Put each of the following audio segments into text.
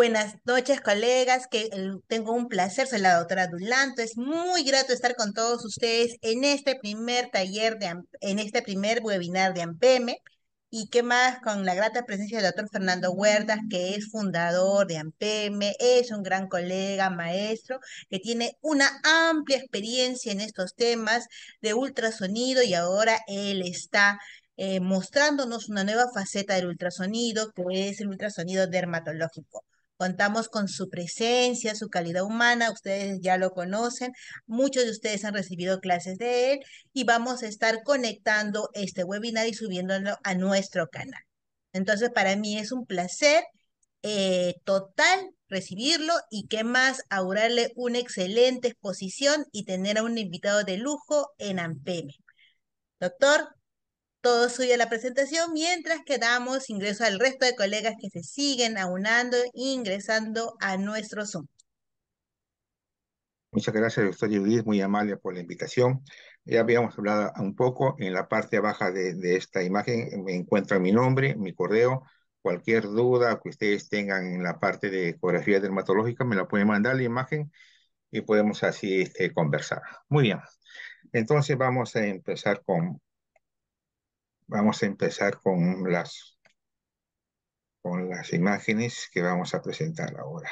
Buenas noches, colegas. Que tengo un placer, soy la doctora Dulanto. Es muy grato estar con todos ustedes en este primer taller de en este primer webinar de AMPM. Y qué más con la grata presencia del doctor Fernando Huertas, que es fundador de AMPM, es un gran colega, maestro, que tiene una amplia experiencia en estos temas de ultrasonido y ahora él está eh, mostrándonos una nueva faceta del ultrasonido, que es el ultrasonido dermatológico. Contamos con su presencia, su calidad humana, ustedes ya lo conocen, muchos de ustedes han recibido clases de él y vamos a estar conectando este webinar y subiéndolo a nuestro canal. Entonces, para mí es un placer eh, total recibirlo y qué más augurarle una excelente exposición y tener a un invitado de lujo en AMPEME. Doctor, todo suyo la presentación, mientras que damos ingreso al resto de colegas que se siguen aunando e ingresando a nuestro Zoom. Muchas gracias, doctor Judith, muy amable por la invitación. Ya habíamos hablado un poco, en la parte baja de, de esta imagen me encuentra mi nombre, mi correo, cualquier duda que ustedes tengan en la parte de ecografía dermatológica, me la pueden mandar la imagen y podemos así este, conversar. Muy bien, entonces vamos a empezar con Vamos a empezar con las, con las imágenes que vamos a presentar ahora.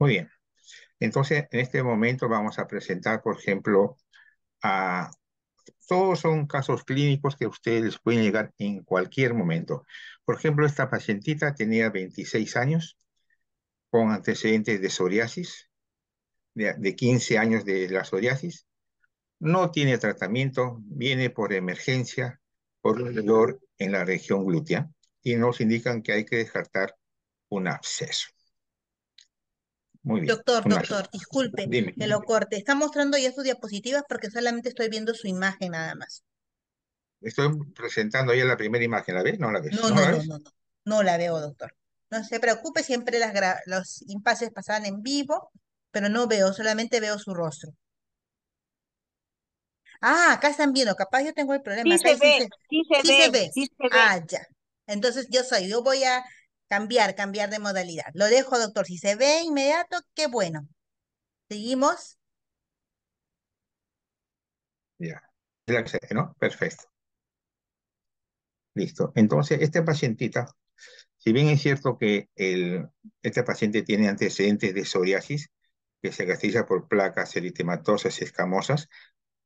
Muy bien. Entonces, en este momento vamos a presentar, por ejemplo, a todos son casos clínicos que ustedes pueden llegar en cualquier momento. Por ejemplo, esta pacientita tenía 26 años con antecedentes de psoriasis, de, de 15 años de la psoriasis. No tiene tratamiento, viene por emergencia, por dolor en la región glútea y nos indican que hay que descartar un absceso. Doctor, doctor, disculpe que lo corte. ¿Está mostrando ya sus diapositivas? Porque solamente estoy viendo su imagen nada más. Estoy presentando ya la primera imagen. ¿La ves? No la No, no, no, la, no, la veo, doctor. No se preocupe, siempre los impases pasaban en vivo, pero no veo, solamente veo su rostro. Ah, acá están viendo, capaz yo tengo el problema. Sí, se, sí se ve. Ah, ya. Entonces yo soy, yo voy a Cambiar, cambiar de modalidad. Lo dejo, doctor. Si se ve inmediato, qué bueno. Seguimos. Ya. Perfecto. Listo. Entonces, esta pacientita, si bien es cierto que el, este paciente tiene antecedentes de psoriasis, que se caracteriza por placas eritematosas escamosas,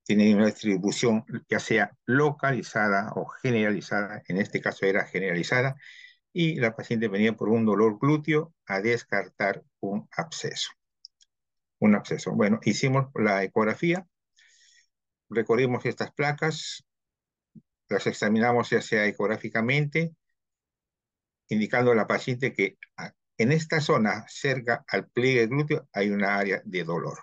tiene una distribución ya sea localizada o generalizada, en este caso era generalizada, y la paciente venía por un dolor glúteo a descartar un absceso. Un absceso. Bueno, hicimos la ecografía, recorrimos estas placas, las examinamos ya sea ecográficamente, indicando a la paciente que en esta zona, cerca al pliegue glúteo, hay una área de dolor.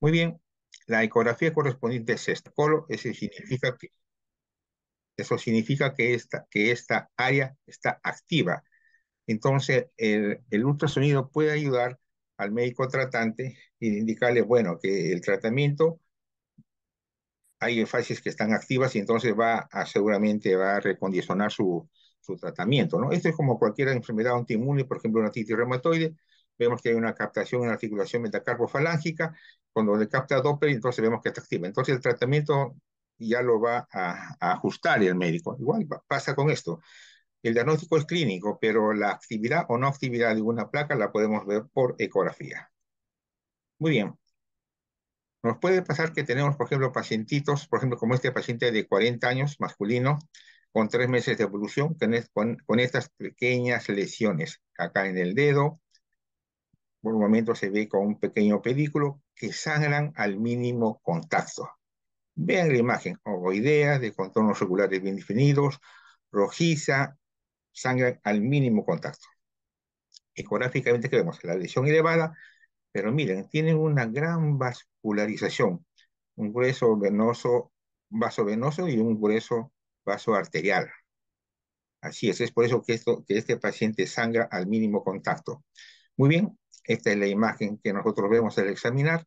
Muy bien, la ecografía correspondiente es esta. Colo, eso significa que eso significa que esta, que esta área está activa. Entonces, el, ultrasonido puede ayudar al médico tratante y indicarle, bueno, que el tratamiento hay fases que están activas y entonces va a, seguramente va a recondicionar su, su tratamiento. ¿no? Esto es como cualquier enfermedad autoinmune, por ejemplo, una artritis reumatoide. Vemos que hay una captación, una articulación metacarpofalángica. Cuando le capta Doppler, entonces vemos que está activa. Entonces el tratamiento ya lo va a, ajustar el médico. Igual pasa con esto. El diagnóstico es clínico, pero la actividad o no actividad de una placa la podemos ver por ecografía. Muy bien. Nos puede pasar que tenemos, por ejemplo, pacientitos, por ejemplo, como este paciente de 40 años, masculino, con tres meses de evolución, con, con estas pequeñas lesiones acá en el dedo. Por un momento se ve con un pequeño pedículo que sangran al mínimo contacto. Vean la imagen, ovoideas de contornos regulares bien definidos, rojiza, sangra al mínimo contacto. Ecográficamente que vemos la lesión elevada, pero miren, tienen una gran vascularización, un grueso venoso, vaso venoso y un grueso vaso arterial. Así es, es por eso que, esto, que este paciente sangra al mínimo contacto. Muy bien, esta es la imagen que nosotros vemos al examinar,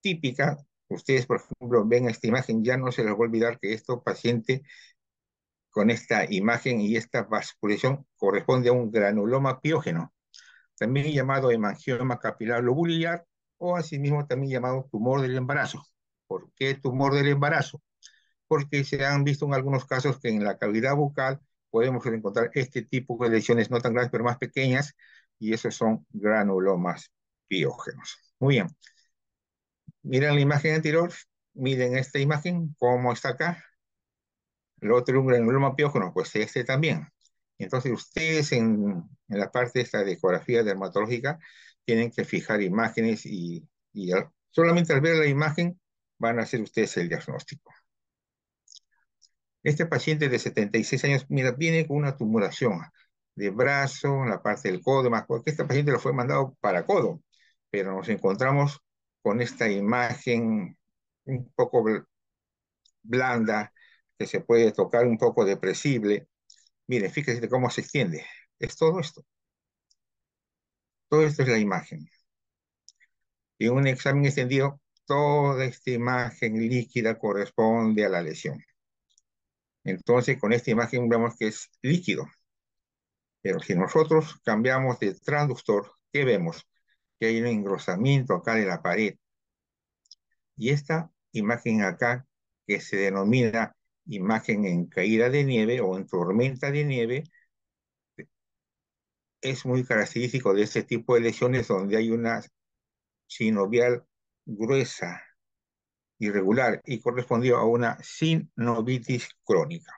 típica Ustedes, por ejemplo, ven esta imagen, ya no se les va a olvidar que este paciente con esta imagen y esta vasculación corresponde a un granuloma piógeno, también llamado hemangioma capilar lobular o asimismo también llamado tumor del embarazo. ¿Por qué tumor del embarazo? Porque se han visto en algunos casos que en la cavidad bucal podemos encontrar este tipo de lesiones no tan grandes, pero más pequeñas y esos son granulomas piógenos. Muy bien. Miren la imagen anterior, miren esta imagen, cómo está acá. El otro granuloma piógeno, pues este también. Entonces ustedes en, la parte de esta ecografía dermatológica tienen que fijar imágenes y, solamente al ver la imagen van a hacer ustedes el diagnóstico. Este paciente de 76 años, mira, viene con una tumoración de brazo, en la parte del codo, más porque este paciente lo fue mandado para codo, pero nos encontramos con esta imagen un poco blanda que se puede tocar un poco depresible. Mire, fíjese cómo se extiende. Es todo esto. Todo esto es la imagen. Y en un examen extendido, toda esta imagen líquida corresponde a la lesión. Entonces, con esta imagen vemos que es líquido. Pero si nosotros cambiamos de transductor, ¿qué vemos? que hay un engrosamiento acá de la pared. Y esta imagen acá, que se denomina imagen en caída de nieve o en tormenta de nieve, es muy característico de este tipo de lesiones donde hay una sinovial gruesa, irregular y correspondió a una sinovitis crónica.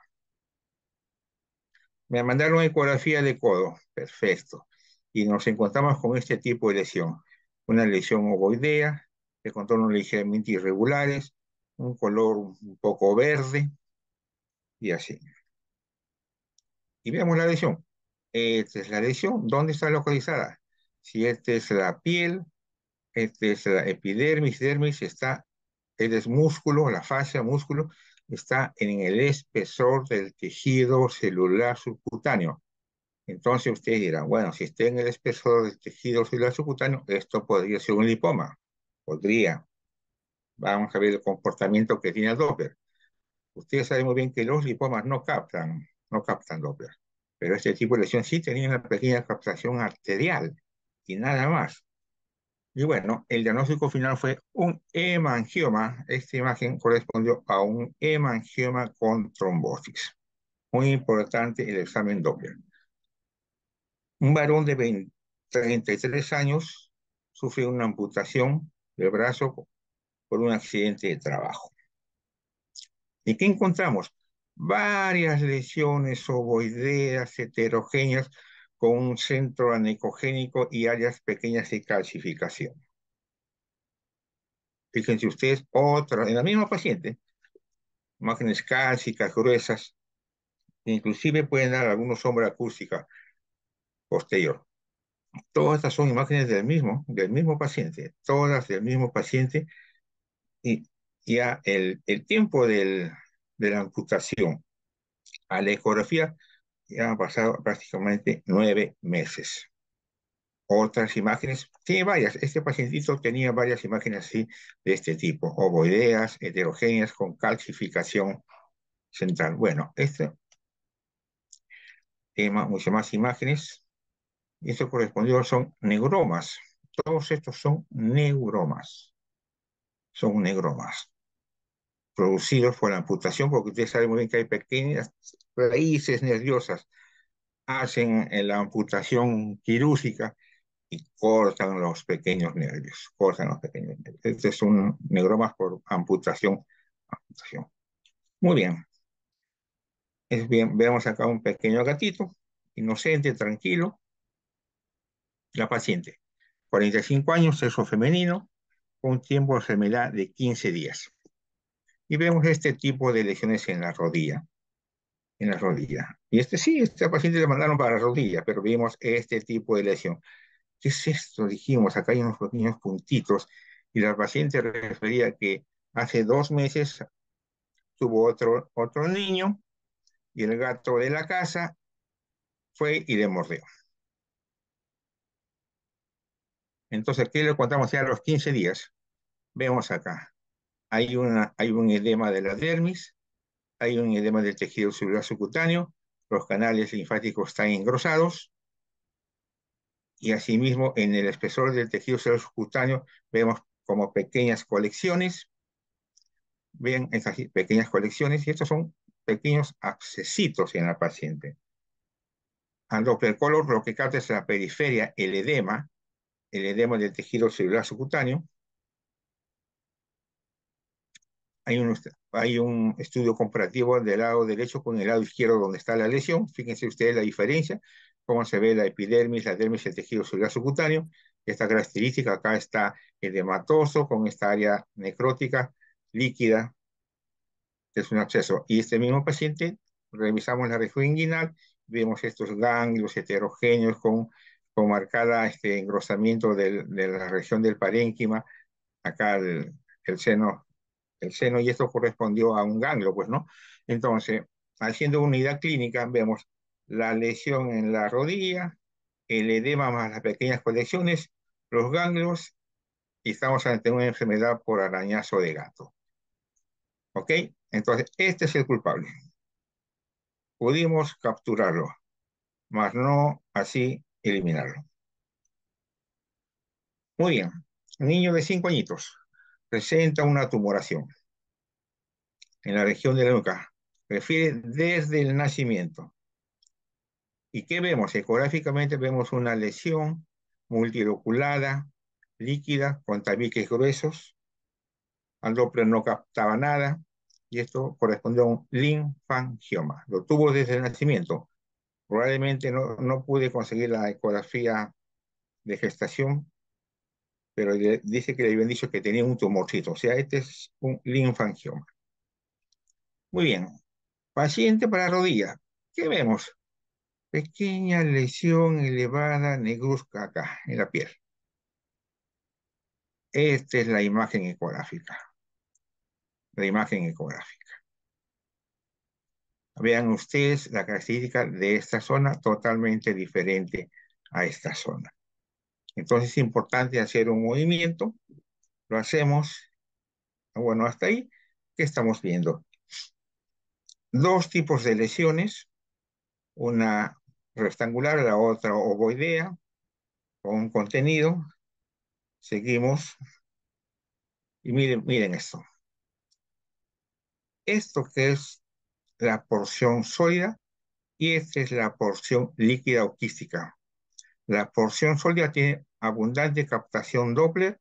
Me mandaron ecografía de codo, perfecto y nos encontramos con este tipo de lesión. Una lesión ovoidea, de contornos ligeramente irregulares, un color un poco verde y así. Y veamos la lesión. Esta es la lesión. ¿Dónde está localizada? Si esta es la piel, esta es la epidermis, dermis, está, este es músculo, la fascia, músculo, está en el espesor del tejido celular subcutáneo. Entonces ustedes dirán, bueno, si está en el espesor del tejido celular subcutáneo, esto podría ser un lipoma. Podría. Vamos a ver el comportamiento que tiene el Doppler. Ustedes saben muy bien que los lipomas no captan, no captan Doppler. Pero este tipo de lesión sí tenía una pequeña captación arterial y nada más. Y bueno, el diagnóstico final fue un hemangioma. Esta imagen correspondió a un hemangioma con trombosis. Muy importante el examen Doppler. Un varón de 33 años sufrió una amputación del brazo por un accidente de trabajo. ¿Y qué encontramos? Varias lesiones ovoideas heterogéneas con un centro anecogénico y áreas pequeñas de calcificación. Fíjense ustedes, otra, en la misma paciente, imágenes cálcicas gruesas, inclusive pueden dar alguna sombra acústica posterior. Todas estas son imágenes del mismo, del mismo paciente, todas del mismo paciente. Y ya el, el tiempo del, de la amputación a la ecografía ya han pasado prácticamente nueve meses. Otras imágenes, tiene varias, este pacientito tenía varias imágenes así de este tipo, ovoideas, heterogéneas con calcificación central. Bueno, este tema, muchas más imágenes y esto correspondió son neuromas. Todos estos son neuromas. Son neuromas producidos por la amputación, porque ustedes saben muy bien que hay pequeñas raíces nerviosas. Hacen eh, la amputación quirúrgica y cortan los pequeños nervios. Cortan los pequeños nervios. Este es un por amputación. Muy bien. Es bien. Vemos acá un pequeño gatito, inocente, tranquilo. La paciente, 45 años, sexo femenino, con tiempo de enfermedad de 15 días. Y vemos este tipo de lesiones en la rodilla. En la rodilla. Y este sí, esta paciente le mandaron para la rodilla, pero vimos este tipo de lesión. ¿Qué es esto? Dijimos, acá hay unos pequeños puntitos. Y la paciente refería que hace dos meses tuvo otro, otro niño y el gato de la casa fue y le mordió. Entonces, ¿qué le contamos ya a los 15 días? Vemos acá. Hay, una, hay un edema de la dermis, hay un edema del tejido celular subcutáneo, los canales linfáticos están engrosados, y asimismo en el espesor del tejido celular subcutáneo vemos como pequeñas colecciones. Vean estas pequeñas colecciones y estos son pequeños abscesitos en la paciente. Al Doppler color lo que capta es la periferia, el edema, el edema del tejido celular subcutáneo. Hay un, hay un estudio comparativo del lado derecho con el lado izquierdo donde está la lesión. Fíjense ustedes la diferencia, cómo se ve la epidermis, la dermis, el tejido celular subcutáneo. Esta característica acá está edematoso con esta área necrótica líquida, que es un absceso. Y este mismo paciente, revisamos la región inguinal, vemos estos ganglios heterogéneos con con marcada este engrosamiento de, la región del parénquima, acá el, seno, el seno, y esto correspondió a un ganglio, pues, ¿no? Entonces, haciendo unidad clínica, vemos la lesión en la rodilla, el edema más las pequeñas colecciones, los ganglios, y estamos ante una enfermedad por arañazo de gato. ¿Ok? Entonces, este es el culpable. Pudimos capturarlo, mas no así eliminarlo. Muy bien, un niño de 5 añitos presenta una tumoración en la región de la nuca, refiere desde el nacimiento. ¿Y qué vemos? Ecográficamente vemos una lesión multiloculada, líquida, con tabiques gruesos. Andopre no captaba nada y esto corresponde a un linfangioma. Lo tuvo desde el nacimiento. Probablemente no, no pude conseguir la ecografía de gestación, pero dice que le habían dicho que tenía un tumorcito. O sea, este es un linfangioma. Muy bien. Paciente para rodilla. ¿Qué vemos? Pequeña lesión elevada negruzca acá, en la piel. Esta es la imagen ecográfica. La imagen ecográfica. Vean ustedes la característica de esta zona totalmente diferente a esta zona. Entonces es importante hacer un movimiento. Lo hacemos. Bueno, hasta ahí. ¿Qué estamos viendo? Dos tipos de lesiones. Una rectangular, la otra ovoidea, con un contenido. Seguimos. Y miren, miren esto. Esto que es la porción sólida y esta es la porción líquida o quística. La porción sólida tiene abundante captación Doppler,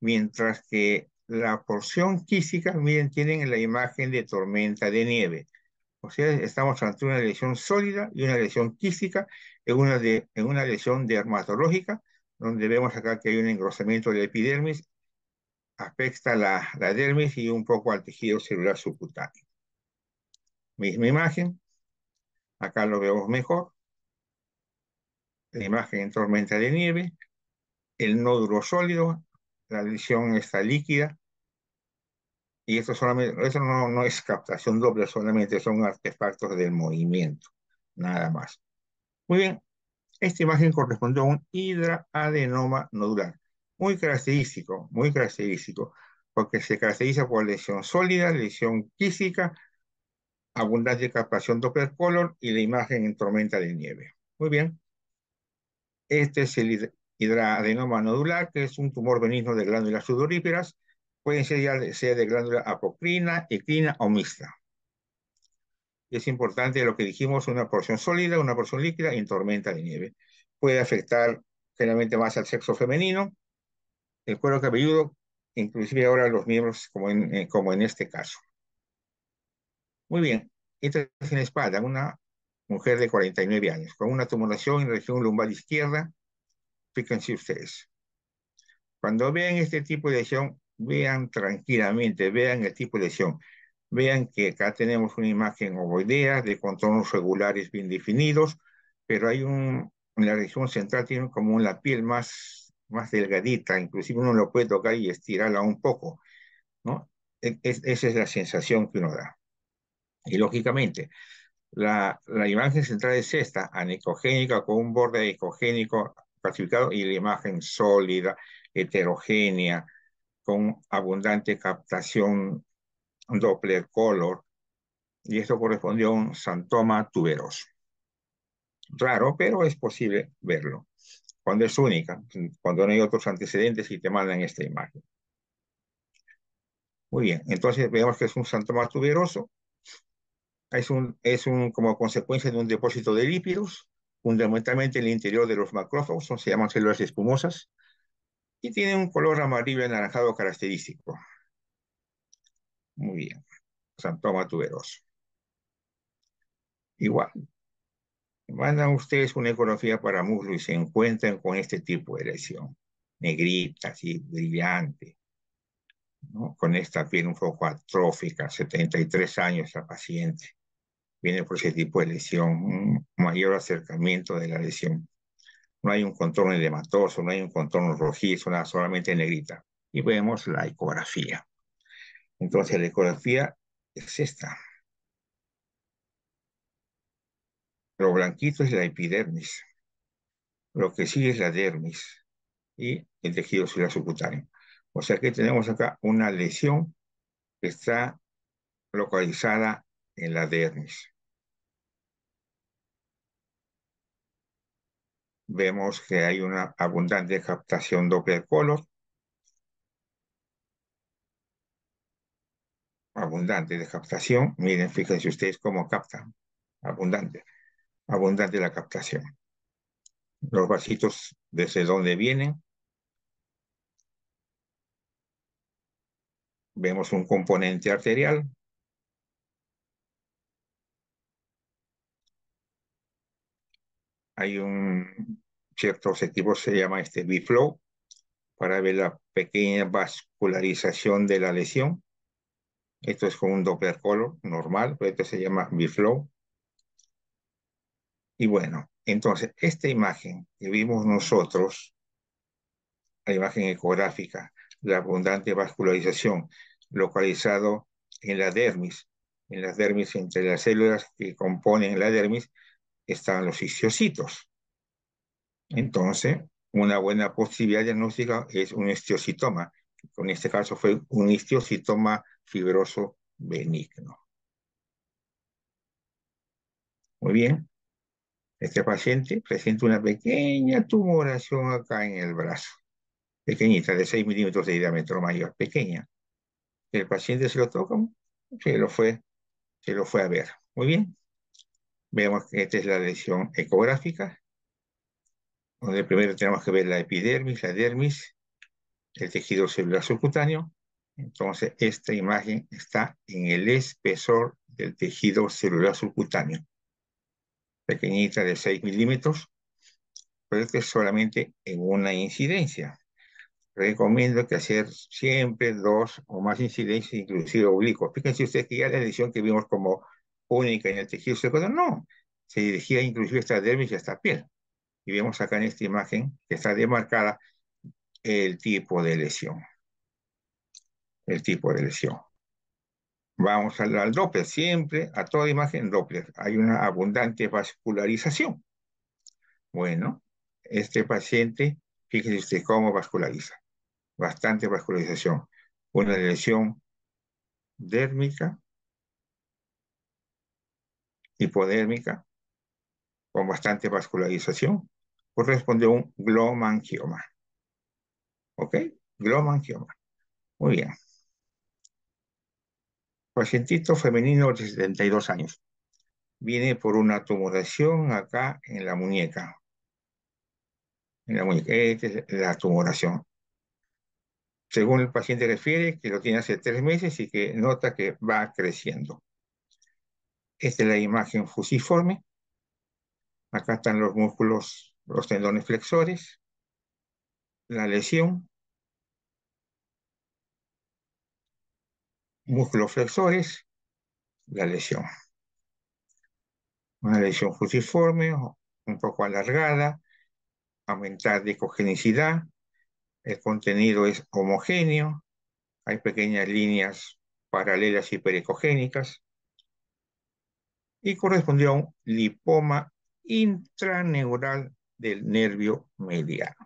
mientras que la porción quística, miren, tienen la imagen de tormenta de nieve. O sea, estamos ante una lesión sólida y una lesión quística en una, de, en una lesión dermatológica, donde vemos acá que hay un engrosamiento de la epidermis, afecta la, la dermis y un poco al tejido celular subcutáneo. Misma imagen. Acá lo vemos mejor. La imagen en tormenta de nieve. El nódulo sólido. La lesión está líquida. Y esto, solamente, eso no, no es captación doble, solamente son artefactos del movimiento. Nada más. Muy bien. Esta imagen corresponde a un hidraadenoma nodular. Muy característico, muy característico, porque se caracteriza por lesión sólida, lesión quística, abundancia de captación Doppler color y la imagen en tormenta de nieve. Muy bien. Este es el hidradenoma nodular, que es un tumor benigno de glándulas sudoríferas. Puede ser, de, glándula apocrina, equina o mixta. Es importante lo que dijimos, una porción sólida, una porción líquida en tormenta de nieve. Puede afectar generalmente más al sexo femenino, el cuero cabelludo, inclusive ahora los miembros, como en eh, este caso. Muy bien, esta es una espalda, una mujer de 49 años, con una tumoración en la región lumbar izquierda. Fíjense ustedes. Cuando vean este tipo de lesión, vean tranquilamente, vean el tipo de lesión. Vean que acá tenemos una imagen ovoidea de contornos regulares bien definidos, pero hay un, en la región central tiene como la piel más, más delgadita, inclusive uno lo puede tocar y estirarla un poco, ¿no? E, es, esa es la sensación que uno da. Y lógicamente, la, la, imagen central es esta, anicogénica con un borde ecogénico clasificado y la imagen sólida, heterogénea, con abundante captación Doppler color. Y esto corresponde a un santoma tuberoso. Raro, pero es posible verlo. Cuando es única, cuando no hay otros antecedentes y te mandan esta imagen. Muy bien, entonces vemos que es un santoma tuberoso es, un, es un, como consecuencia de un depósito de lípidos, fundamentalmente en el interior de los macrófagos, se llaman células espumosas, y tiene un color amarillo anaranjado característico. Muy bien. Santoma tuberoso. Igual. Mandan ustedes una ecografía para muslo y se encuentran con este tipo de lesión. Negrita, así, brillante. Con esta piel un poco atrófica, 73 años la paciente viene por ese tipo de lesión, un mayor acercamiento de la lesión. No hay un contorno edematoso, no hay un contorno rojizo, nada, solamente negrita. Y vemos la ecografía. Entonces la ecografía es esta. Lo blanquito es la epidermis. Lo que sigue es la dermis y el tejido celular subcutáneo. O sea que tenemos acá una lesión que está localizada en la dermis. vemos que hay una abundante captación doble color. Abundante de captación. Miren, fíjense ustedes cómo captan. Abundante. Abundante la captación. Los vasitos desde dónde vienen. Vemos un componente arterial hay un cierto objetivo, se llama este B-Flow, para ver la pequeña vascularización de la lesión. Esto es con un Doppler color normal, pero esto se llama B-Flow. Y bueno, entonces, esta imagen que vimos nosotros, la imagen ecográfica, la abundante vascularización localizado en la dermis, en las dermis entre las células que componen la dermis, están los histiocitos. Entonces, una buena posibilidad diagnóstica es un histiocitoma. En este caso fue un histiocitoma fibroso benigno. Muy bien. Este paciente presenta una pequeña tumoración acá en el brazo. Pequeñita, de 6 milímetros de diámetro mayor, pequeña. El paciente se lo toca, se lo fue, se lo fue a ver. Muy bien. Vemos que esta es la lesión ecográfica, donde primero tenemos que ver la epidermis, la dermis, el tejido celular subcutáneo. Entonces, esta imagen está en el espesor del tejido celular subcutáneo, pequeñita de 6 milímetros, pero esto es solamente en una incidencia. Recomiendo que hacer siempre dos o más incidencias, inclusive oblicuos. Fíjense ustedes que ya la lesión que vimos como única en el tejido secundario. no, se dirigía inclusive a la dermis y hasta piel. Y vemos acá en esta imagen que está demarcada el tipo de lesión. El tipo de lesión. Vamos al, al Doppler, siempre a toda imagen Doppler. Hay una abundante vascularización. Bueno, este paciente, fíjese cómo vasculariza. Bastante vascularización. Una lesión dérmica hipodérmica con bastante vascularización, corresponde a un glomangioma. ¿Ok? Glomangioma. Muy bien. Pacientito femenino de 72 años. Viene por una tumoración acá en la muñeca. En la muñeca. Esta es la tumoración. Según el paciente refiere, que lo tiene hace tres meses y que nota que va creciendo. Esta es la imagen fusiforme. Acá están los músculos, los tendones flexores, la lesión, músculos flexores, la lesión. Una lesión fusiforme, un poco alargada, aumentar ecogenicidad, el contenido es homogéneo, hay pequeñas líneas paralelas y y correspondió a un lipoma intraneural del nervio mediano.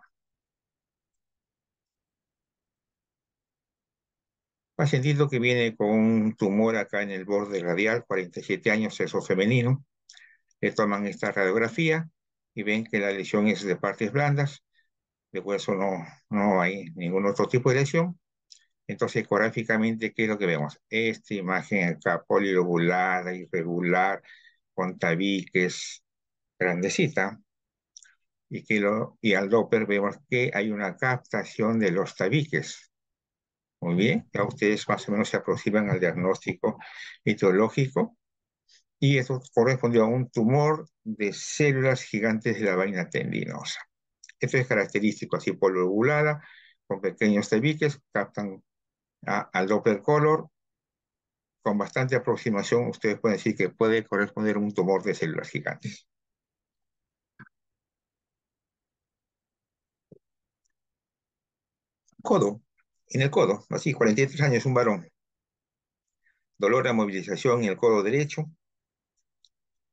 Pacientito que viene con un tumor acá en el borde radial, 47 años, sexo femenino. Le toman esta radiografía y ven que la lesión es de partes blandas. De hueso no, no hay ningún otro tipo de lesión. Entonces, gráficamente, ¿qué es lo que vemos? Esta imagen acá, polilobulada, irregular, con tabiques, grandecita. Y, que lo, y al Doppler vemos que hay una captación de los tabiques. Muy bien, ya ustedes más o menos se aproximan al diagnóstico mitológico. Y eso correspondió a un tumor de células gigantes de la vaina tendinosa. Esto es característico, así polilobulada, con pequeños tabiques, captan al Doppler color, con bastante aproximación, ustedes pueden decir que puede corresponder a un tumor de células gigantes. Codo, en el codo, así, 43 años, un varón. Dolor a movilización en el codo derecho.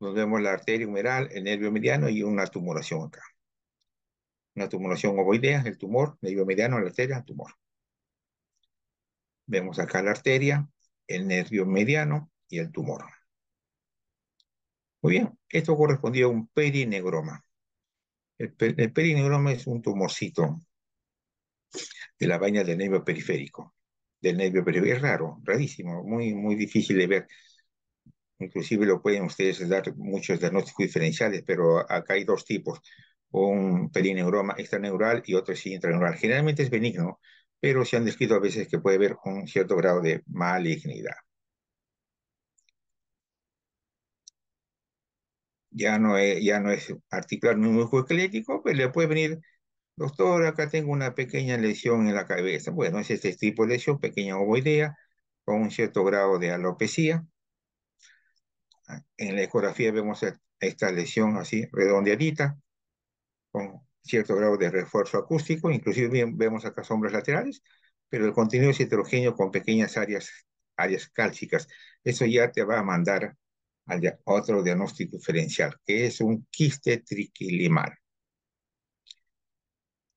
Nos vemos la arteria humeral, el nervio mediano y una tumoración acá. Una tumoración ovoidea, el tumor, nervio mediano, la arteria, el tumor. Vemos acá la arteria, el nervio mediano y el tumor. Muy bien, esto correspondía a un perinegroma. El, perinegroma es un tumorcito de la vaina del nervio periférico. Del nervio periférico. Es raro, rarísimo, muy, muy difícil de ver. Inclusive lo pueden ustedes dar muchos diagnósticos diferenciales, pero acá hay dos tipos. Un perineuroma extraneural y otro intraneural. Generalmente es benigno, pero se han descrito a veces que puede haber un cierto grado de malignidad. Ya no es, ya no es articular un músculo esquelético, pero pues le puede venir, doctor, acá tengo una pequeña lesión en la cabeza. Bueno, es este tipo de lesión, pequeña ovoidea, con un cierto grado de alopecia. En la ecografía vemos esta lesión así, redondeadita, con cierto grado de refuerzo acústico, inclusive vemos acá sombras laterales, pero el contenido es heterogéneo con pequeñas áreas, áreas cálcicas. Eso ya te va a mandar a otro diagnóstico diferencial, que es un quiste triquilimal.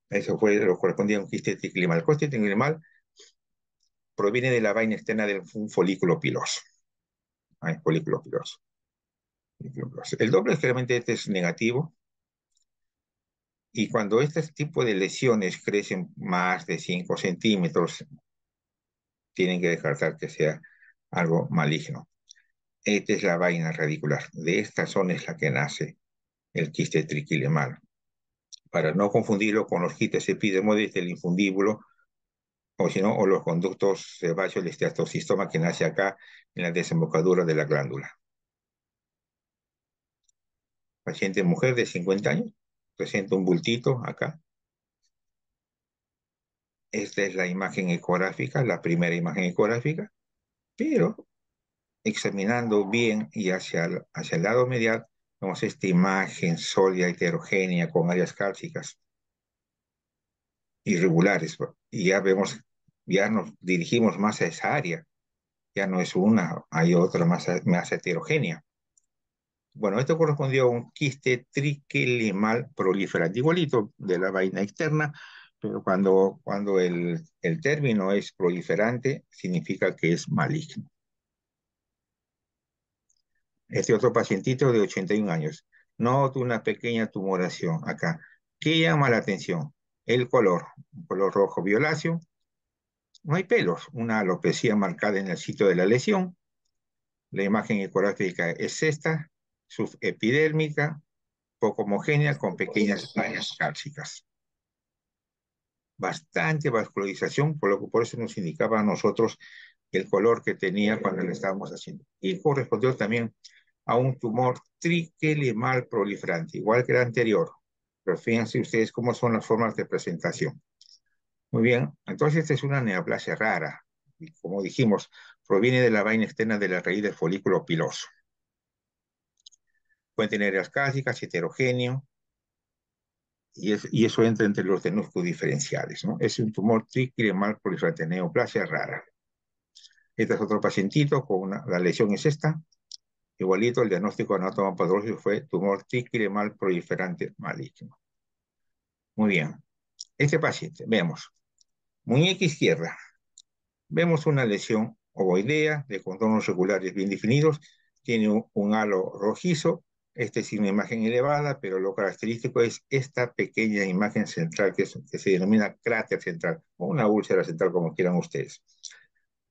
Eso fue lo que correspondía a un quiste triquilimal. El quiste triquilimal proviene de la vaina externa de un folículo piloso. Hay ah, folículo piloso. El doble generalmente este es negativo, y cuando este tipo de lesiones crecen más de 5 centímetros, tienen que descartar que sea algo maligno. Esta es la vaina radicular. De esta zona es la que nace el quiste triquilemal. Para no confundirlo con los quistes epidermoides del infundíbulo, o si no, o los conductos sebáceos del esteatocistoma que nace acá en la desembocadura de la glándula. Paciente mujer de 50 años, presenta un bultito acá. Esta es la imagen ecográfica, la primera imagen ecográfica, pero examinando bien y hacia el, hacia el lado medial, vemos esta imagen sólida, heterogénea, con áreas cálcicas irregulares. Pues, y ya vemos, ya nos dirigimos más a esa área. Ya no es una, hay otra más, más heterogénea. Bueno, esto correspondió a un quiste triquelimal proliferante, igualito de la vaina externa, pero cuando, cuando el, el término es proliferante, significa que es maligno. Este otro pacientito de 81 años, noto una pequeña tumoración acá. ¿Qué llama la atención? El color, color rojo violáceo. No hay pelos, una alopecia marcada en el sitio de la lesión. La imagen ecográfica es esta, subepidérmica, poco homogénea, con pequeñas áreas cálcicas. Bastante vascularización, por lo que por eso nos indicaba a nosotros el color que tenía cuando le estábamos haciendo. Y correspondió también a un tumor triquelimal proliferante, igual que el anterior. Pero fíjense ustedes cómo son las formas de presentación. Muy bien, entonces esta es una neoplasia rara. Y como dijimos, proviene de la vaina externa de la raíz del folículo piloso pueden tener áreas cásicas, heterogéneo, y, y, eso entra entre los denuscos diferenciales. ¿no? Es un tumor mal proliferante neoplasia rara. Este es otro pacientito con una, la lesión es esta. Igualito, el diagnóstico anatomopatológico fue tumor mal proliferante maligno. Muy bien. Este paciente, vemos, muñeca izquierda. Vemos una lesión ovoidea de contornos regulares bien definidos. Tiene un halo rojizo este es una imagen elevada, pero lo característico es esta pequeña imagen central que, se denomina cráter central, o una úlcera central, como quieran ustedes.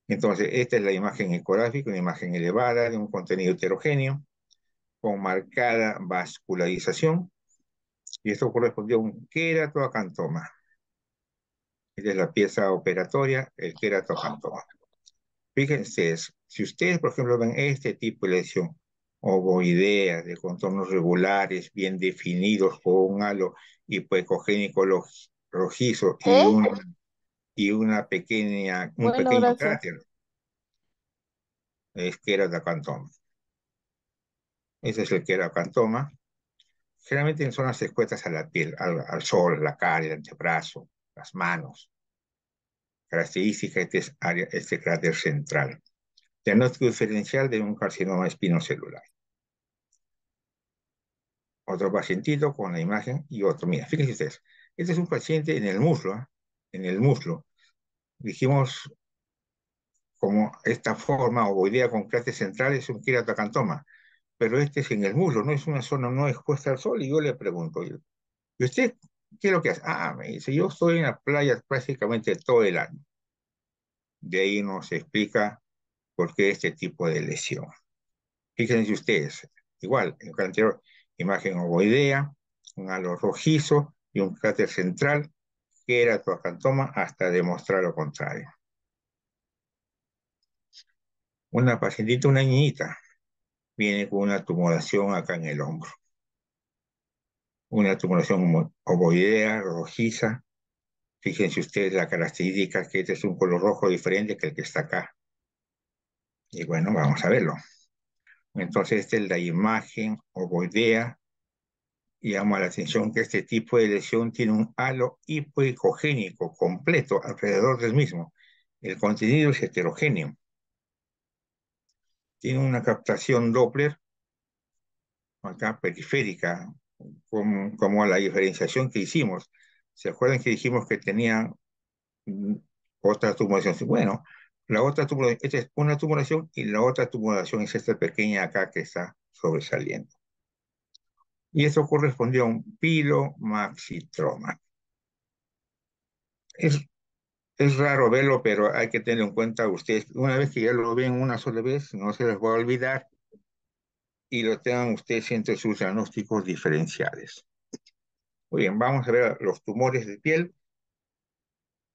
Entonces, esta es la imagen ecográfica, una imagen elevada de un contenido heterogéneo, con marcada vascularización, y esto correspondió a un queratoacantoma. Esta es la pieza operatoria, el queratoacantoma. Fíjense, si ustedes, por ejemplo, ven este tipo de lesión ovoideas de contornos regulares, bien definidos, con un halo hipoecogénico rojizo y, ¿Eh? una, y una pequeña, un pequeño cráter. Es que era de Ese es el que era Generalmente en zonas expuestas a la piel, al, al sol, la cara, el antebrazo, las manos. Característica este, área, este cráter central diagnóstico diferencial de un carcinoma espinocelular otro pacientito con la imagen y otro. Mira, fíjense ustedes, este es un paciente en el muslo, ¿eh? en el muslo. Dijimos como esta forma idea con cráter central es un queratocantoma, pero este es en el muslo, no es una zona no expuesta al sol. Y yo le pregunto, ¿y usted qué es lo que hace? Ah, me dice, yo estoy en la playa prácticamente todo el año. De ahí nos explica por qué este tipo de lesión. Fíjense ustedes, igual, en el anterior, imagen ovoidea, un halo rojizo y un cráter central, que era acantoma hasta demostrar lo contrario. Una pacientita, una niñita, viene con una tumoración acá en el hombro. Una tumoración ovoidea, rojiza. Fíjense ustedes la característica que este es un color rojo diferente que el que está acá. Y bueno, vamos a verlo. Entonces, esta es la imagen ovoidea. Llama la atención que este tipo de lesión tiene un halo hipoicogénico completo alrededor del mismo. El contenido es heterogéneo. Tiene una captación Doppler, acá periférica, como, la diferenciación que hicimos. ¿Se acuerdan que dijimos que tenía mm, otra tumoración? Bueno, la otra esta es una tumulación y la otra tumulación es esta pequeña acá que está sobresaliendo. Y eso correspondió a un pilomaxitroma. Es, es raro verlo, pero hay que tener en cuenta ustedes. Una vez que ya lo ven una sola vez, no se les va a olvidar y lo tengan ustedes entre sus diagnósticos diferenciales. Muy bien, vamos a ver los tumores de piel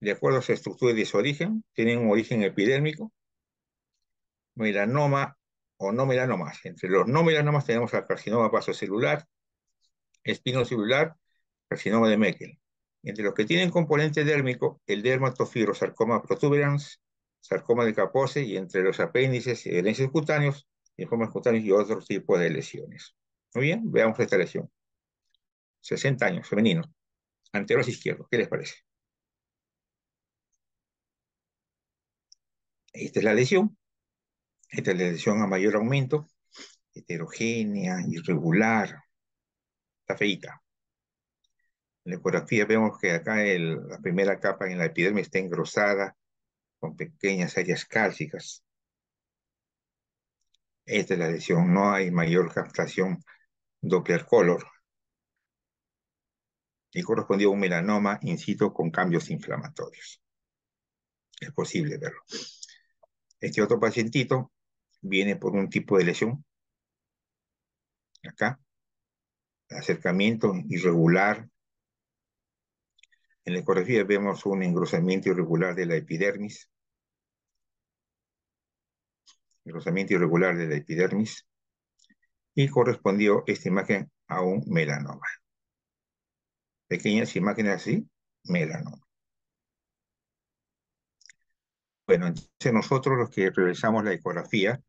de acuerdo a su estructura y de su origen, tienen un origen epidérmico, melanoma o no melanomas. Entre los no melanomas tenemos el carcinoma vasocelular, espinocelular, carcinoma de Meckel. Entre los que tienen componente dérmico, el dermatofibrosarcoma protuberans, sarcoma de capose, y entre los apéndices y cutáneos, linfomas cutáneos y otros tipos de lesiones. Muy bien, veamos esta lesión. 60 años, femenino, anteros izquierdo, ¿qué les parece? Esta es la lesión. Esta es la lesión a mayor aumento, heterogénea, irregular, está En la ecografía vemos que acá la primera capa en la epidermis está engrosada con pequeñas áreas cálcicas. Esta es la lesión, no hay mayor captación Doppler color. Y correspondió a un melanoma incito, con cambios inflamatorios. Es posible verlo. Este otro pacientito viene por un tipo de lesión. Acá. Acercamiento irregular. En la ecografía vemos un engrosamiento irregular de la epidermis. Engrosamiento irregular de la epidermis. Y correspondió esta imagen a un melanoma. Pequeñas imágenes así, melanoma. Bueno, entonces nosotros los que realizamos la ecografía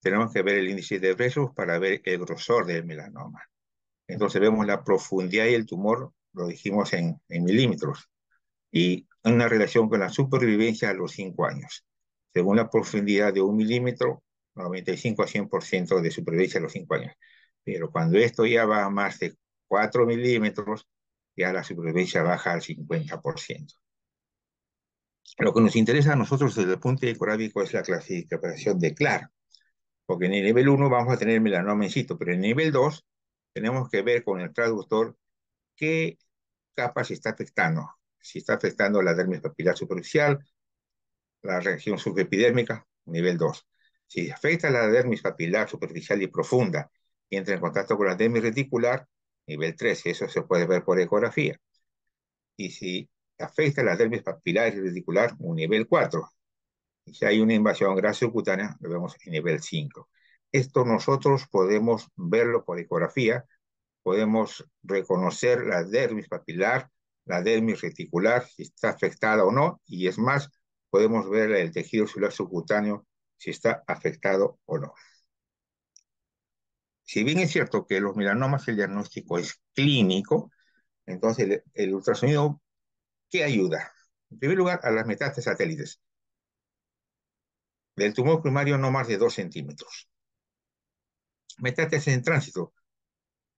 tenemos que ver el índice de resus para ver el grosor del melanoma. Entonces vemos la profundidad y el tumor, lo dijimos en, milímetros, y una relación con la supervivencia a los 5 años. Según la profundidad de un milímetro, 95 a 100% de supervivencia a los 5 años. Pero cuando esto ya va a más de 4 milímetros, ya la supervivencia baja al 50%. Lo que nos interesa a nosotros desde el punto de es la clasificación de Clark, porque en el nivel 1 vamos a tener melanoma in situ, pero en el nivel 2 tenemos que ver con el traductor qué capa se está afectando. Si está afectando la dermis papilar superficial, la reacción subepidérmica, nivel 2. Si afecta la dermis papilar superficial y profunda y entra en contacto con la dermis reticular, nivel 3, eso se puede ver por ecografía. Y si afecta las dermis papilar y reticular un nivel 4. Y si hay una invasión cutánea, lo vemos en nivel 5. Esto nosotros podemos verlo por ecografía, podemos reconocer la dermis papilar, la dermis reticular, si está afectada o no, y es más, podemos ver el tejido celular subcutáneo si está afectado o no. Si bien es cierto que los melanomas el diagnóstico es clínico, entonces el ultrasonido ¿Qué ayuda? En primer lugar, a las metástasis satélites. Del tumor primario no más de 2 centímetros. Metástasis en tránsito,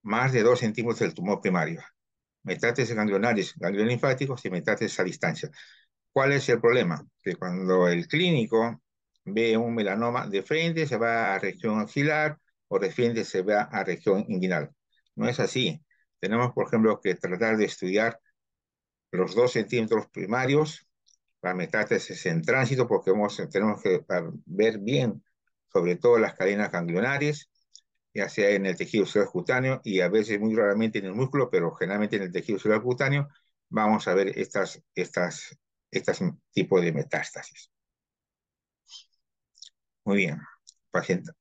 más de 2 centímetros del tumor primario. Metástasis ganglionares, ganglioninfáticos y metástasis a distancia. ¿Cuál es el problema? Que cuando el clínico ve un melanoma de frente, se va a región axilar o de frente se va a región inguinal. No es así. Tenemos, por ejemplo, que tratar de estudiar los dos centímetros primarios, la metástasis en tránsito, porque tenemos que ver bien, sobre todo las cadenas ganglionares, ya sea en el tejido celular y a veces muy raramente en el músculo, pero generalmente en el tejido subcutáneo vamos a ver estas, estas, estas tipos de metástasis. Muy bien.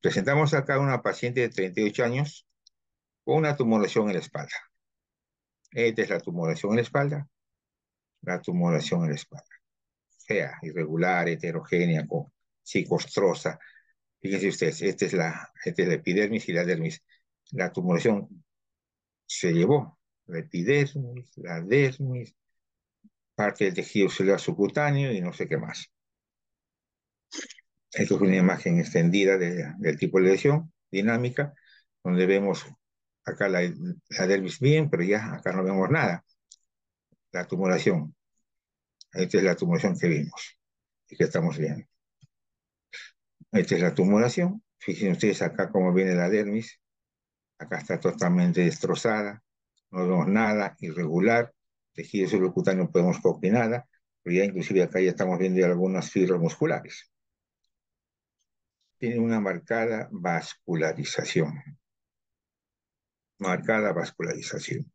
Presentamos acá una paciente de 38 años con una tumoración en la espalda. Esta es la tumoración en la espalda la tumoración en la espalda. Fea, irregular, heterogénea, con, psicostrosa. Fíjense ustedes, esta es, la, epidermis y la dermis. La tumoración se llevó la epidermis, la dermis, parte del tejido celular subcutáneo y no sé qué más. Esto es una imagen extendida del tipo de lesión dinámica, donde vemos acá la, la dermis bien, pero ya acá no vemos nada la tumoración. Esta es la tumoración que vimos y que estamos viendo. Esta es la tumoración. Fíjense ustedes acá cómo viene la dermis. Acá está totalmente destrozada. No vemos nada, irregular. Tejido subcutáneo no podemos copiar nada. Pero ya inclusive acá ya estamos viendo algunas fibras musculares. Tiene una marcada vascularización. Marcada vascularización.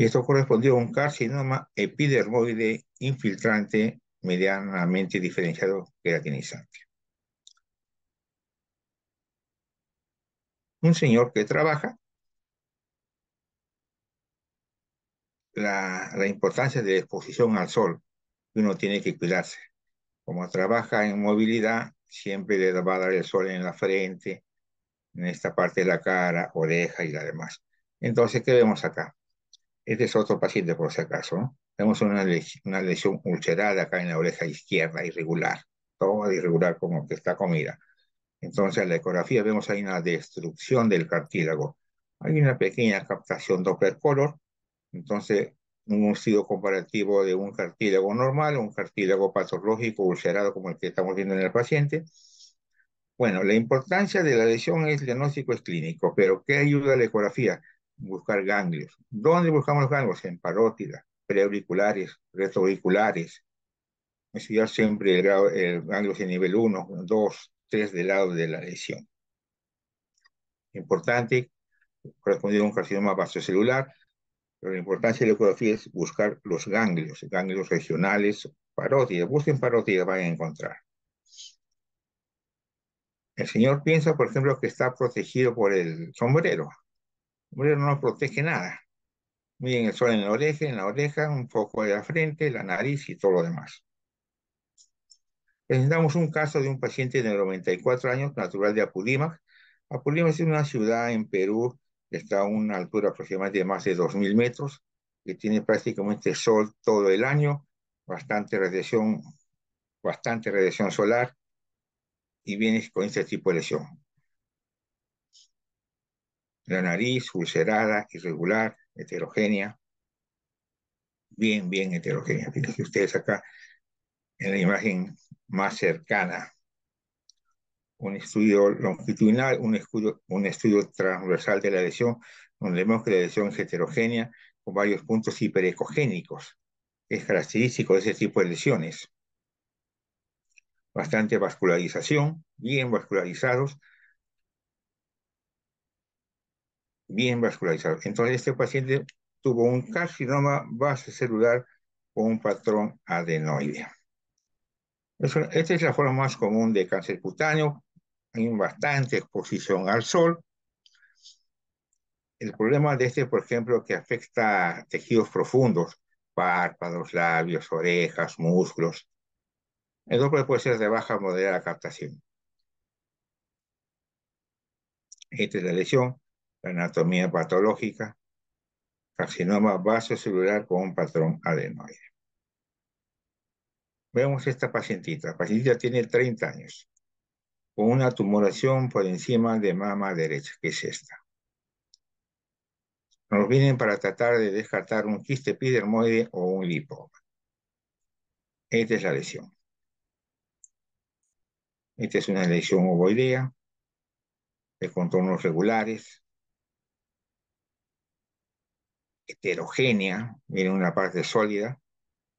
Y Esto correspondió a un carcinoma epidermoide infiltrante medianamente diferenciado queratinizante. Un señor que trabaja, la, la importancia de la exposición al sol, uno tiene que cuidarse. Como trabaja en movilidad, siempre le va a dar el sol en la frente, en esta parte de la cara, oreja y la demás. Entonces, ¿qué vemos acá? Este es otro paciente, por si acaso. Tenemos una, lesión, ulcerada acá en la oreja izquierda, irregular. Todo irregular, como que está comida. Entonces, en la ecografía vemos ahí una destrucción del cartílago. Hay una pequeña captación Doppler color. Entonces, un sido comparativo de un cartílago normal un cartílago patológico ulcerado como el que estamos viendo en el paciente. Bueno, la importancia de la lesión es el diagnóstico es clínico, pero ¿qué ayuda la ecografía? buscar ganglios. ¿Dónde buscamos los ganglios? En parótida, preauriculares, retroauriculares. Estudiar siempre el, grado, ganglio de nivel 1, 2, 3 del lado de la lesión. Importante, correspondido a un carcinoma vasocelular, pero la importancia de la ecografía es buscar los ganglios, ganglios regionales, parótidas. Busquen parótidas, van a encontrar. El señor piensa, por ejemplo, que está protegido por el sombrero sombrero no protege nada. Miren el sol en la oreja, en la oreja, un poco de la frente, la nariz y todo lo demás. Presentamos un caso de un paciente de 94 años, natural de Apurímac. Apurímac es una ciudad en Perú que está a una altura aproximadamente de más de 2.000 metros, que tiene prácticamente sol todo el año, bastante radiación, bastante radiación solar, y viene con este tipo de lesión. La nariz ulcerada, irregular, heterogénea. Bien, bien heterogénea. Fíjense ustedes acá en la imagen más cercana. Un estudio longitudinal, un estudio, un estudio transversal de la lesión, donde vemos que la lesión es heterogénea con varios puntos hiperecogénicos. Es característico de ese tipo de lesiones. Bastante vascularización, bien vascularizados, bien vascularizado. Entonces, este paciente tuvo un carcinoma base celular con un patrón adenoide. esta es la forma más común de cáncer cutáneo. Hay bastante exposición al sol. El problema de este, por ejemplo, que afecta tejidos profundos, párpados, labios, orejas, músculos. El doble puede ser de baja moderada captación. Esta es la lesión anatomía patológica, carcinoma vasocelular con un patrón adenoide. Veamos esta pacientita. La pacientita tiene 30 años, con una tumoración por encima de mama derecha, que es esta. Nos vienen para tratar de descartar un quiste epidermoide o un lipoma. Esta es la lesión. Esta es una lesión ovoidea de contornos regulares, heterogénea, miren una parte sólida,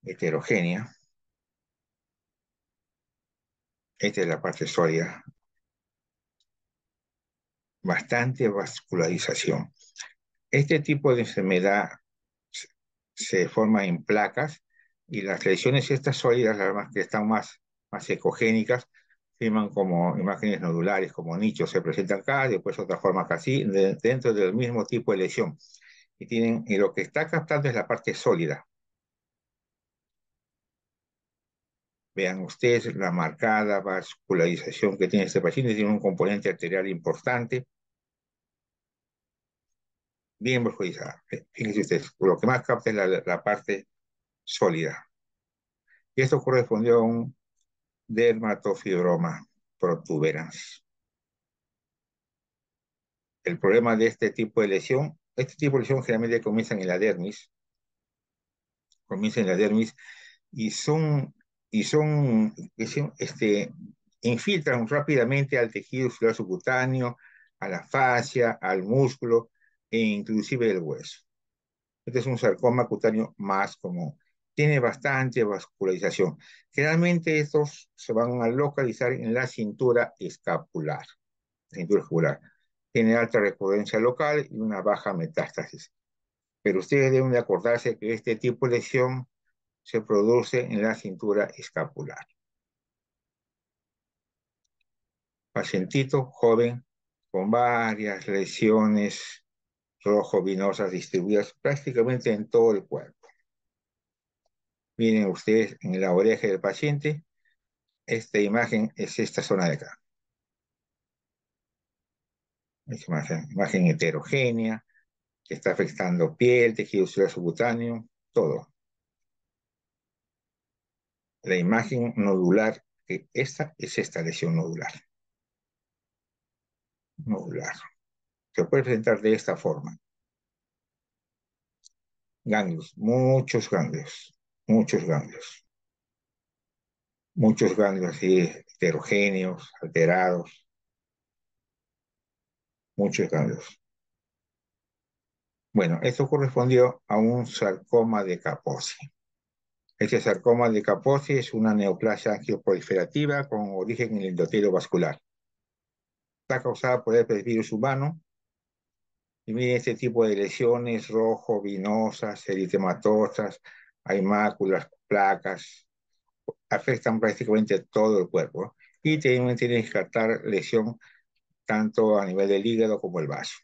heterogénea. Esta es la parte sólida. Bastante vascularización. Este tipo de enfermedad se forma en placas y las lesiones estas sólidas, las más que están más, más ecogénicas, firman como imágenes nodulares, como nichos, se presentan acá, después otra forma casi, dentro del mismo tipo de lesión y tienen y lo que está captando es la parte sólida. Vean ustedes la marcada vascularización que tiene este paciente, tiene un componente arterial importante, bien vascularizada. Fíjense ustedes, lo que más capta es la, parte sólida. Y esto correspondió a un dermatofibroma protuberans. El problema de este tipo de lesión este tipo de lesiones generalmente comienzan en la dermis, comienzan en la dermis y son, y son este, infiltran rápidamente al tejido subcutáneo, a la fascia, al músculo e inclusive el hueso. Este es un sarcoma cutáneo más común. Tiene bastante vascularización. Generalmente estos se van a localizar en la cintura escapular. Cintura escapular tiene alta recurrencia local y una baja metástasis. Pero ustedes deben de acordarse que este tipo de lesión se produce en la cintura escapular. Pacientito joven con varias lesiones rojo-vinosas distribuidas prácticamente en todo el cuerpo. Miren ustedes en la oreja del paciente, esta imagen es esta zona de acá imagen heterogénea que está afectando piel, tejido celular subcutáneo, todo. La imagen nodular, esta es esta lesión nodular. Nodular. Se puede presentar de esta forma. Ganglios, muchos ganglios, muchos ganglios. Muchos ganglios así heterogéneos, alterados, muchos cambios. Bueno, esto correspondió a un sarcoma de Kaposi. Este sarcoma de Kaposi es una neoplasia angioproliferativa con origen en el endotelio vascular. Está causada por el virus humano. Y miren este tipo de lesiones rojo, vinosas, eritematosas, hay máculas, placas, afectan prácticamente todo el cuerpo. Y también tienen que descartar lesión tanto a nivel del hígado como el vaso.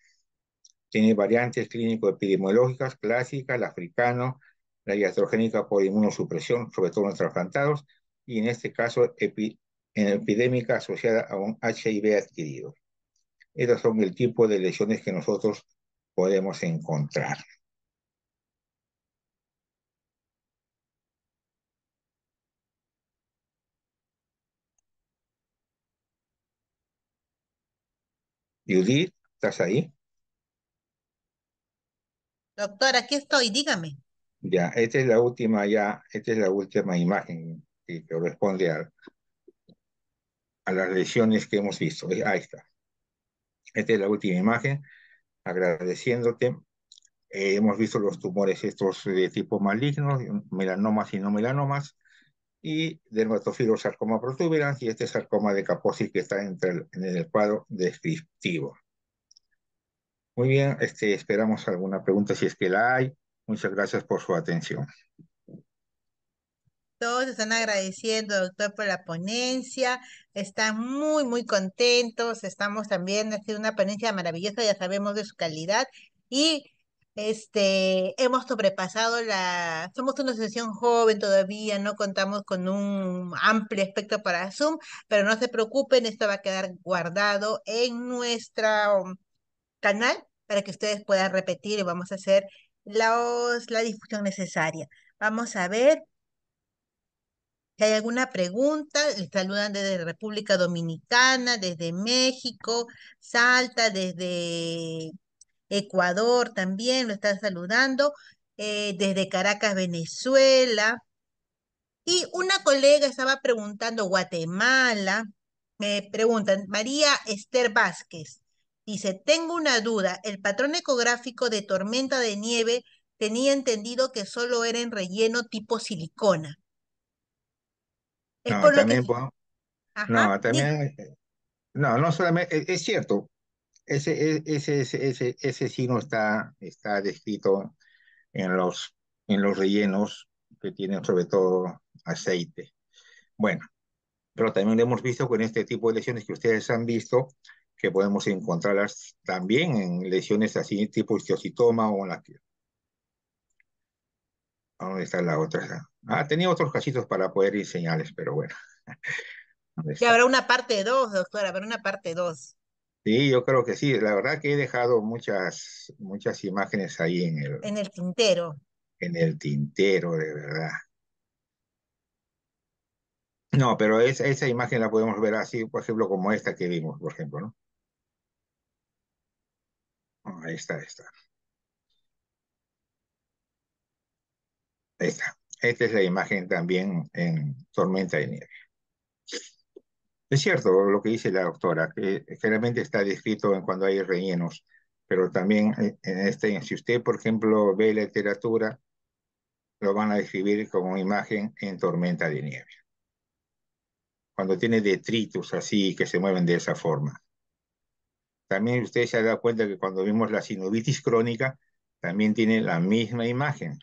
Tiene variantes clínico-epidemiológicas clásicas, la africano, la iatrogénica por inmunosupresión, sobre todo en los trasplantados, y en este caso en epidémica asociada a un HIV adquirido. Estos son el tipo de lesiones que nosotros podemos encontrar. Judith, ¿estás ahí? Doctor, aquí estoy, dígame. Ya, esta es la última, ya, esta es la última imagen que corresponde a, a las lesiones que hemos visto. Ahí está. Esta es la última imagen, agradeciéndote. Eh, hemos visto los tumores estos de tipo maligno, melanomas y no melanomas y sarcoma protuberans y este sarcoma de Kaposi que está entre en el cuadro descriptivo. Muy bien, este, esperamos alguna pregunta si es que la hay. Muchas gracias por su atención. Todos están agradeciendo, doctor, por la ponencia. Están muy, muy contentos. Estamos también, haciendo una ponencia maravillosa, ya sabemos de su calidad. Y este, hemos sobrepasado la, somos una asociación joven todavía, no contamos con un amplio espectro para Zoom, pero no se preocupen, esto va a quedar guardado en nuestro um, canal para que ustedes puedan repetir y vamos a hacer la difusión necesaria. Vamos a ver si hay alguna pregunta. Les saludan desde República Dominicana, desde México, Salta, desde Ecuador también lo está saludando, eh, desde Caracas, Venezuela. Y una colega estaba preguntando, Guatemala, me preguntan, María Esther Vázquez, dice, tengo una duda, el patrón ecográfico de tormenta de nieve tenía entendido que solo era en relleno tipo silicona. también, no, no, no solamente, es cierto, e, ese, ese, ese, ese, está, está descrito en los, en los rellenos que tienen sobre todo aceite. Bueno, pero también hemos visto con este tipo de lesiones que ustedes han visto, que podemos encontrarlas también en lesiones así tipo histiocitoma o en la piel. Ah, ¿Dónde está la otra? Ah, tenía otros casitos para poder ir señales, pero bueno. Que habrá una parte 2, doctora, habrá una parte 2. Sí, yo creo que sí. La verdad que he dejado muchas, muchas imágenes ahí en el... En el tintero. En el tintero, de verdad. No, pero esa, esa imagen la podemos ver así, por ejemplo, como esta que vimos, por ejemplo, ¿no? Ah, ahí está, ahí está. Ahí está. Esta es la imagen también en Tormenta de Nieve. Es cierto lo que dice la doctora, que generalmente está descrito en cuando hay rellenos, pero también en este, si usted, por ejemplo, ve la literatura, lo van a describir como imagen en tormenta de nieve. Cuando tiene detritus así que se mueven de esa forma. También usted se dado cuenta que cuando vimos la sinovitis crónica, también tiene la misma imagen.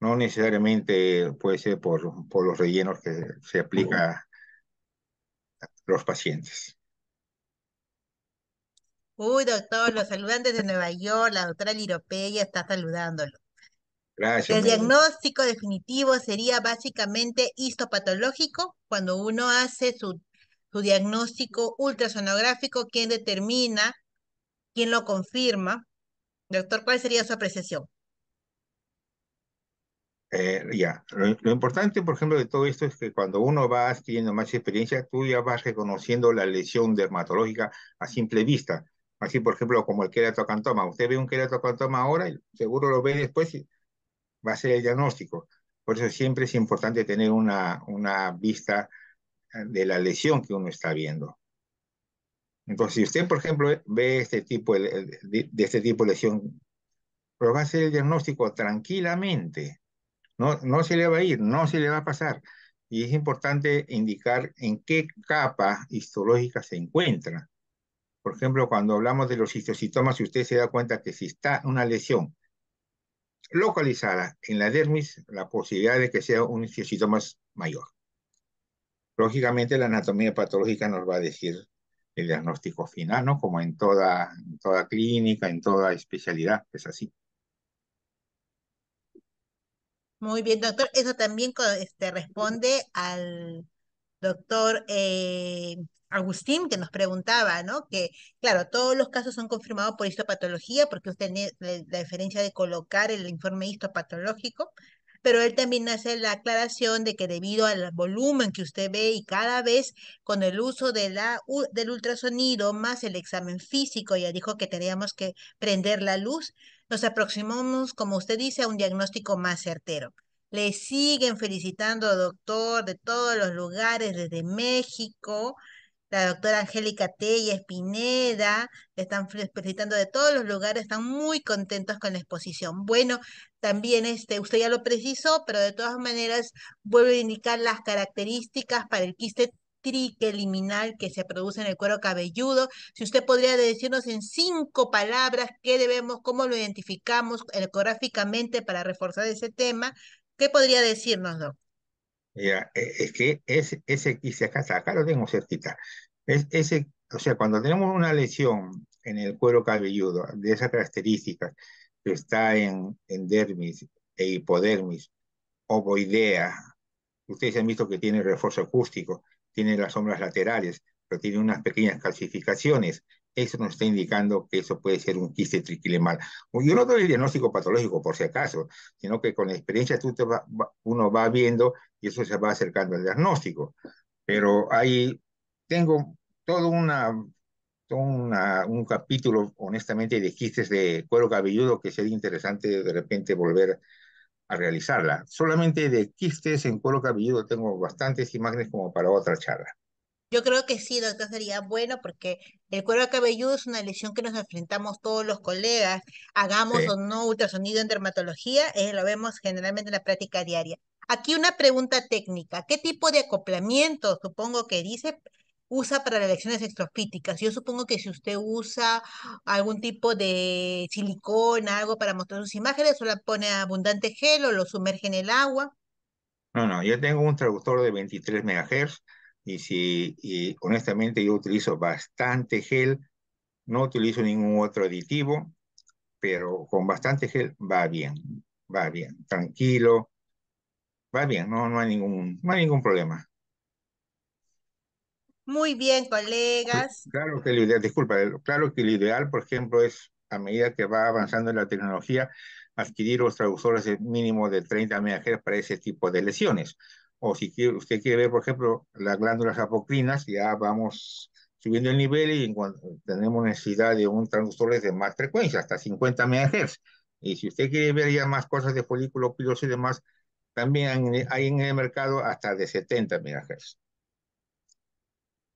No necesariamente puede ser por, por los rellenos que se aplica los pacientes. Uy, doctor, los saludantes de Nueva York, la doctora Liropeya está saludándolo. Gracias. El diagnóstico definitivo sería básicamente histopatológico cuando uno hace su, su diagnóstico ultrasonográfico, ¿quién determina, ¿Quién lo confirma. Doctor, ¿cuál sería su apreciación? Eh, ya, lo, importante, por ejemplo, de todo esto es que cuando uno va adquiriendo más experiencia, tú ya vas reconociendo la lesión dermatológica a simple vista. Así, por ejemplo, como el queratocantoma. Usted ve un queratocantoma ahora, y seguro lo ve después y va a ser el diagnóstico. Por eso siempre es importante tener una, una vista eh, de la lesión que uno está viendo. Entonces, si usted, por ejemplo, ve este tipo de, este tipo de lesión, pero va a hacer el diagnóstico tranquilamente no, se le va a ir, no se le va a pasar. Y es importante indicar en qué capa histológica se encuentra. Por ejemplo, cuando hablamos de los histocitomas, si usted se da cuenta que si está una lesión localizada en la dermis, la posibilidad de que sea un histocitoma es mayor. Lógicamente, la anatomía patológica nos va a decir el diagnóstico final, ¿no? Como en toda, en toda clínica, en toda especialidad, es así. Muy bien, doctor. Eso también este, responde al doctor eh, Agustín, que nos preguntaba, ¿no? Que, claro, todos los casos son confirmados por histopatología, porque usted tiene la diferencia de colocar el informe histopatológico, pero él también hace la aclaración de que debido al volumen que usted ve y cada vez con el uso de la, del ultrasonido más el examen físico, ya dijo que teníamos que prender la luz, nos aproximamos, como usted dice, a un diagnóstico más certero. Le siguen felicitando, doctor, de todos los lugares, desde México, la doctora Angélica Tella Espineda, le están felicitando de todos los lugares, están muy contentos con la exposición. Bueno, también este, usted ya lo precisó, pero de todas maneras vuelvo a indicar las características para el quiste trique liminal que se produce en el cuero cabelludo. Si usted podría decirnos en cinco palabras qué debemos, cómo lo identificamos ecográficamente para reforzar ese tema, ¿qué podría decirnos, no? Ya, eh, es que ese, ese y si acá, acá lo tengo cerquita. Es, ese, o sea, cuando tenemos una lesión en el cuero cabelludo de esas características que está en, en dermis e hipodermis, ovoidea, ustedes han visto que tiene refuerzo acústico, tiene las sombras laterales, pero tiene unas pequeñas calcificaciones. Eso nos está indicando que eso puede ser un quiste triquilemal. Yo no doy el diagnóstico patológico por si acaso, sino que con la experiencia tú uno va viendo y eso se va acercando al diagnóstico. Pero ahí tengo todo una, un capítulo, honestamente, de quistes de cuero cabelludo que sería interesante de repente volver a realizarla. Solamente de quistes en cuero cabelludo tengo bastantes imágenes como para otra charla. Yo creo que sí, doctor, sería bueno porque el cuero cabelludo es una lesión que nos enfrentamos todos los colegas, hagamos o no ultrasonido en dermatología, eh, lo vemos generalmente en la práctica diaria. Aquí una pregunta técnica, ¿qué tipo de acoplamiento, supongo que dice, usa para las lesiones extrofíticas. Yo supongo que si usted usa algún tipo de silicona, algo para mostrar sus imágenes, o la pone abundante gel o lo sumerge en el agua. No, no, yo tengo un traductor de 23 MHz y si honestamente yo utilizo bastante gel, no utilizo ningún otro aditivo, pero con bastante gel va bien, va bien, tranquilo, va bien, no, no hay ningún, no hay ningún problema. Muy bien, colegas. Claro que lo ideal, disculpa, eh, claro que lo ideal, por ejemplo, es a medida que va avanzando la tecnología, adquirir los traductores mínimo de 30 MHz para ese tipo de lesiones. O si usted quiere ver, por ejemplo, las glándulas apocrinas, ya vamos subiendo el nivel y tenemos necesidad de un traductor de más frecuencia, hasta 50 MHz. Y si usted quiere ver ya más cosas de folículo piloso y demás, también hay en el mercado hasta de 70 MHz.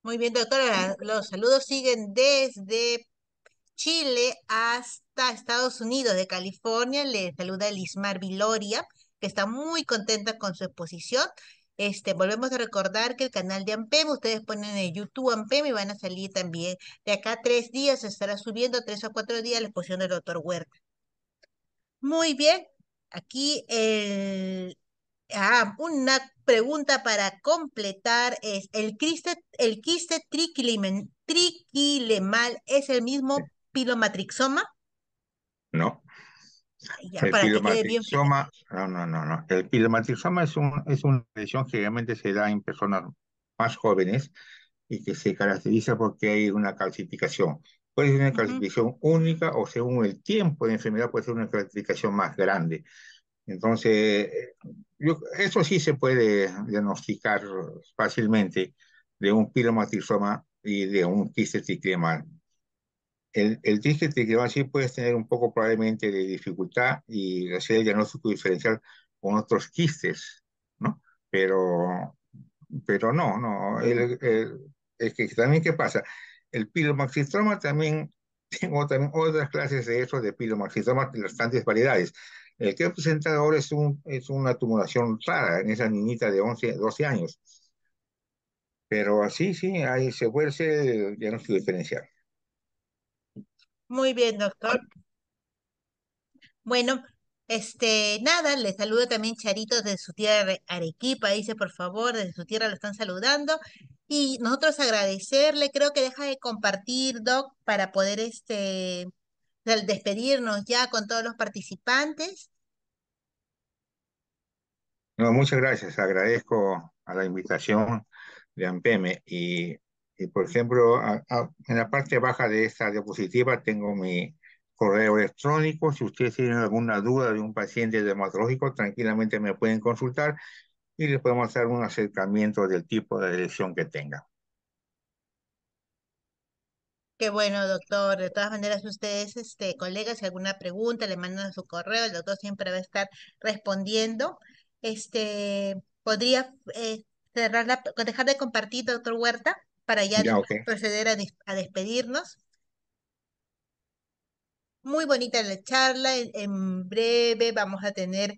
Muy bien, doctora. Los saludos siguen desde Chile hasta Estados Unidos, de California. Le saluda Lismar Viloria, que está muy contenta con su exposición. Este, volvemos a recordar que el canal de Ampem, ustedes ponen en YouTube Ampem y van a salir también. De acá tres días estará subiendo, tres o cuatro días, la exposición del doctor Huerta. Muy bien, aquí el, ah, una pregunta para completar es, ¿el quiste, el quiste triquilemal es el mismo pilomatrixoma? No. el pilomatrixoma, no, no, no, El pilomatrixoma es, un, es una lesión que generalmente se da en personas más jóvenes y que se caracteriza porque hay una calcificación. Puede ser una calcificación única o según el tiempo de enfermedad puede ser una calcificación más grande. Entonces, eso sí se puede diagnosticar fácilmente de un pilomatrixoma y de un quiste triclemal. El, el quiste triclemal sí puedes tener un poco probablemente de dificultad y hacer el diagnóstico diferencial con otros quistes, ¿no? Pero, pero no, no. El, el, es que también, ¿qué pasa? El pilomaxistoma también, tengo también otras clases de eso de pilomaxistoma, las tantas variedades. El que presenta ahora es, una tumulación rara en esa niñita de 11, 12 años. Pero así, sí, ahí se puede hacer diagnóstico diferencial. Muy bien, doctor. Bueno, este, nada, le saludo también Charito desde su tierra Arequipa, dice por favor, desde su tierra lo están saludando. Y nosotros agradecerle, creo que deja de compartir, Doc, para poder este, al despedirnos ya con todos los participantes. No, muchas gracias. Agradezco a la invitación de AMPEME y, y por ejemplo, en la parte baja de esta diapositiva tengo mi correo electrónico. Si ustedes tienen alguna duda de un paciente dermatológico, tranquilamente me pueden consultar y les podemos hacer un acercamiento del tipo de lesión que tenga. Qué bueno, doctor. De todas maneras, ustedes, este, colegas, si alguna pregunta, le mandan a su correo, el doctor siempre va a estar respondiendo. Este, podría eh, dejar de compartir, doctor Huerta, para ya, proceder a, despedirnos. Muy bonita la charla. en breve vamos a tener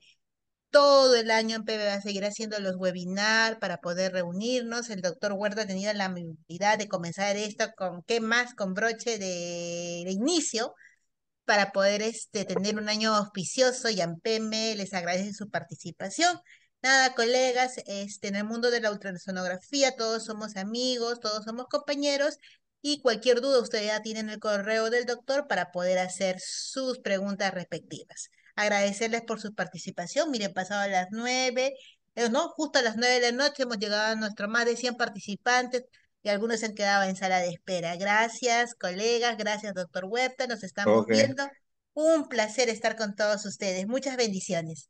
todo el año Peme va a seguir haciendo los webinars para poder reunirnos. El doctor Huerta ha tenido la amabilidad de comenzar esto con qué más, con broche de, inicio para poder este, tener un año auspicioso y en AMPEME les agradece su participación. Nada, colegas, este, en el mundo de la ultrasonografía todos somos amigos, todos somos compañeros y cualquier duda ustedes ya tienen el correo del doctor para poder hacer sus preguntas respectivas agradecerles por su participación. Miren, pasado a las nueve, eh, no, justo a las nueve de la noche hemos llegado a nuestro más de 100 participantes y algunos se han quedado en sala de espera. Gracias, colegas, gracias, doctor Huerta, nos estamos viendo. Un placer estar con todos ustedes. Muchas bendiciones.